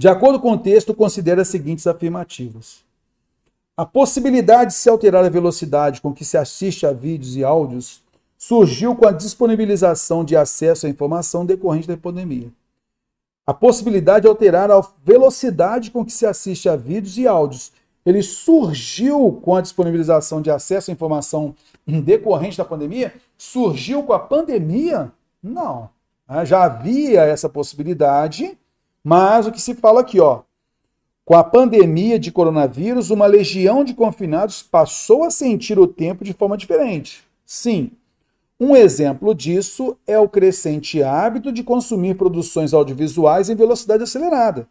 De acordo com o texto, considera as seguintes afirmativas. A possibilidade de se alterar a velocidade com que se assiste a vídeos e áudios surgiu com a disponibilização de acesso à informação decorrente da pandemia. A possibilidade de alterar a velocidade com que se assiste a vídeos e áudios, ele surgiu com a disponibilização de acesso à informação decorrente da pandemia? Surgiu com a pandemia? Não. Já havia essa possibilidade, mas o que se fala aqui, ó, com a pandemia de coronavírus, uma legião de confinados passou a sentir o tempo de forma diferente. Sim, um exemplo disso é o crescente hábito de consumir produções audiovisuais em velocidade acelerada.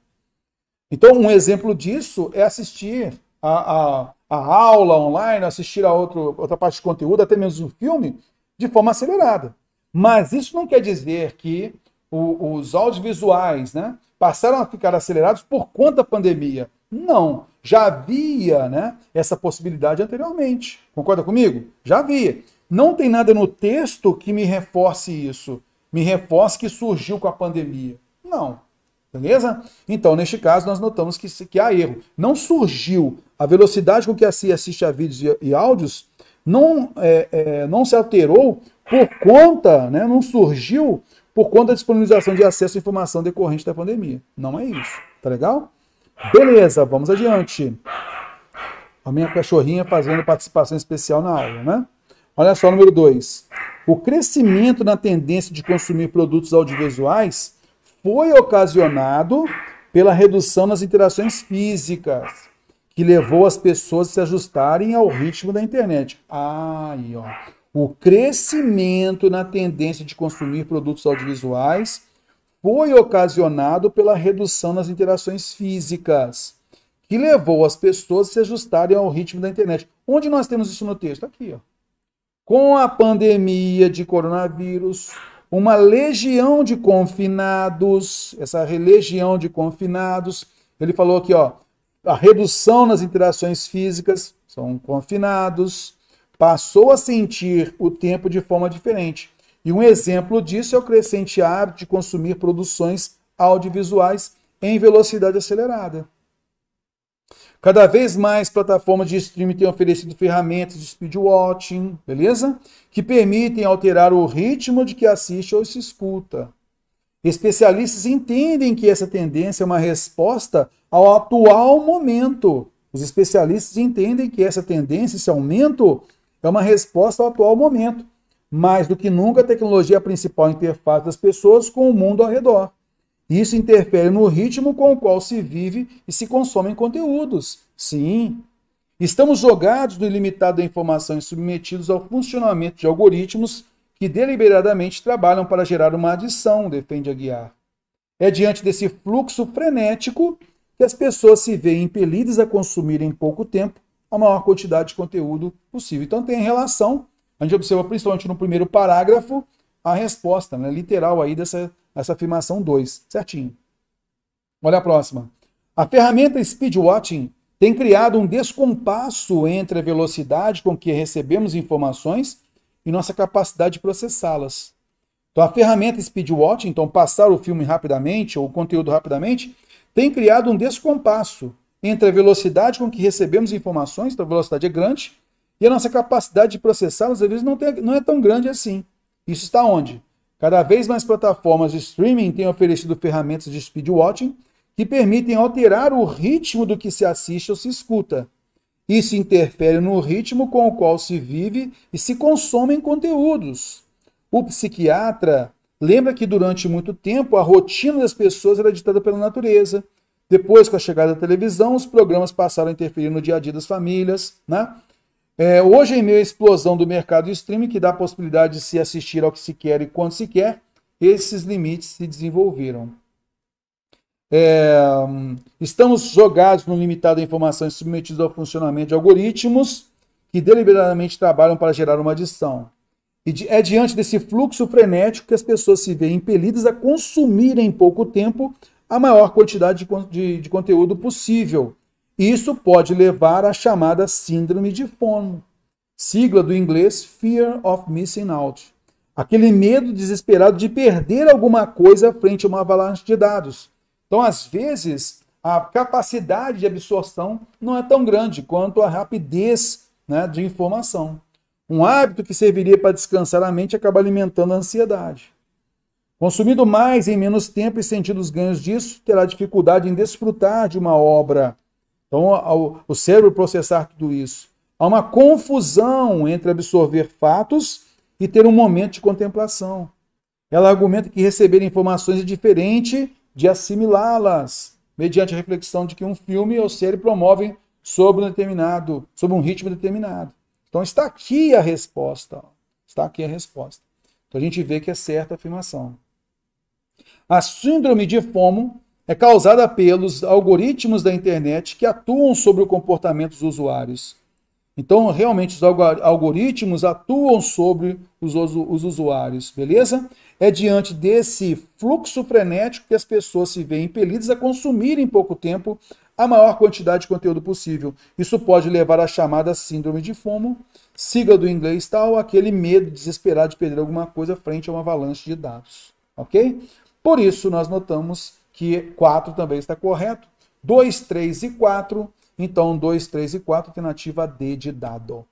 Então, um exemplo disso é assistir a, a, a aula online, assistir a outro, outra parte de conteúdo, até mesmo um filme, de forma acelerada. Mas isso não quer dizer que o, os audiovisuais, né, passaram a ficar acelerados por conta da pandemia. Não, já havia né, essa possibilidade anteriormente. Concorda comigo? Já havia. Não tem nada no texto que me reforce isso, me reforce que surgiu com a pandemia. Não. Beleza? Então, neste caso, nós notamos que, que há erro. Não surgiu. A velocidade com que a CIA assiste a vídeos e, e áudios não, é, é, não se alterou por conta, né, não surgiu por conta da disponibilização de acesso à informação decorrente da pandemia. Não é isso. Tá legal? Beleza, vamos adiante. A minha cachorrinha fazendo participação especial na aula, né? Olha só, número 2. O crescimento na tendência de consumir produtos audiovisuais foi ocasionado pela redução nas interações físicas, que levou as pessoas a se ajustarem ao ritmo da internet. Ah, Aí, ó o crescimento na tendência de consumir produtos audiovisuais foi ocasionado pela redução nas interações físicas, que levou as pessoas a se ajustarem ao ritmo da internet. Onde nós temos isso no texto? Aqui, ó. Com a pandemia de coronavírus, uma legião de confinados, essa legião de confinados, ele falou aqui, ó, a redução nas interações físicas, são confinados, passou a sentir o tempo de forma diferente. E um exemplo disso é o crescente hábito de consumir produções audiovisuais em velocidade acelerada. Cada vez mais plataformas de streaming têm oferecido ferramentas de speed watching, beleza? Que permitem alterar o ritmo de que assiste ou se escuta. Especialistas entendem que essa tendência é uma resposta ao atual momento. Os especialistas entendem que essa tendência, esse aumento, é uma resposta ao atual momento. Mais do que nunca, a tecnologia é a principal interface das pessoas com o mundo ao redor. Isso interfere no ritmo com o qual se vive e se consomem conteúdos. Sim. Estamos jogados do ilimitado da informação e submetidos ao funcionamento de algoritmos que deliberadamente trabalham para gerar uma adição, defende Aguiar. É diante desse fluxo frenético que as pessoas se veem impelidas a consumir em pouco tempo a maior quantidade de conteúdo possível. Então tem relação, a gente observa principalmente no primeiro parágrafo, a resposta né, literal aí dessa, dessa afirmação 2, certinho. Olha a próxima. A ferramenta Speedwatching tem criado um descompasso entre a velocidade com que recebemos informações e nossa capacidade de processá-las. Então, a ferramenta Speedwatching, então passar o filme rapidamente ou o conteúdo rapidamente, tem criado um descompasso entre a velocidade com que recebemos informações, então a velocidade é grande, e a nossa capacidade de processá-las, às vezes, não, tem, não é tão grande assim. Isso está onde? Cada vez mais plataformas de streaming têm oferecido ferramentas de speedwatching que permitem alterar o ritmo do que se assiste ou se escuta. Isso interfere no ritmo com o qual se vive e se consomem conteúdos. O psiquiatra lembra que durante muito tempo a rotina das pessoas era ditada pela natureza, depois, com a chegada da televisão, os programas passaram a interferir no dia a dia das famílias. Né? É, hoje, em meio à explosão do mercado de streaming, que dá a possibilidade de se assistir ao que se quer e quando se quer, esses limites se desenvolveram. É, estamos jogados no limitado informação e submetidos ao funcionamento de algoritmos que deliberadamente trabalham para gerar uma adição. E é diante desse fluxo frenético que as pessoas se veem impelidas a consumir em pouco tempo a maior quantidade de, de, de conteúdo possível. Isso pode levar à chamada síndrome de FOMO, sigla do inglês Fear of Missing Out. Aquele medo desesperado de perder alguma coisa frente a uma avalanche de dados. Então, às vezes, a capacidade de absorção não é tão grande quanto a rapidez né, de informação. Um hábito que serviria para descansar a mente acaba alimentando a ansiedade. Consumido mais em menos tempo e sentindo os ganhos disso, terá dificuldade em desfrutar de uma obra. Então, ao, o cérebro processar tudo isso. Há uma confusão entre absorver fatos e ter um momento de contemplação. Ela argumenta que receber informações é diferente de assimilá-las, mediante a reflexão de que um filme ou série promovem sobre um determinado, sobre um ritmo determinado. Então está aqui a resposta. Está aqui a resposta. Então a gente vê que é certa a afirmação. A síndrome de FOMO é causada pelos algoritmos da internet que atuam sobre o comportamento dos usuários. Então, realmente, os algoritmos atuam sobre os, os usuários, beleza? É diante desse fluxo frenético que as pessoas se veem impelidas a consumir em pouco tempo a maior quantidade de conteúdo possível. Isso pode levar à chamada síndrome de FOMO, siga do inglês tal, aquele medo desesperado de perder alguma coisa frente a uma avalanche de dados, ok? Por isso, nós notamos que 4 também está correto. 2, 3 e 4. Então, 2, 3 e 4, alternativa D de dado.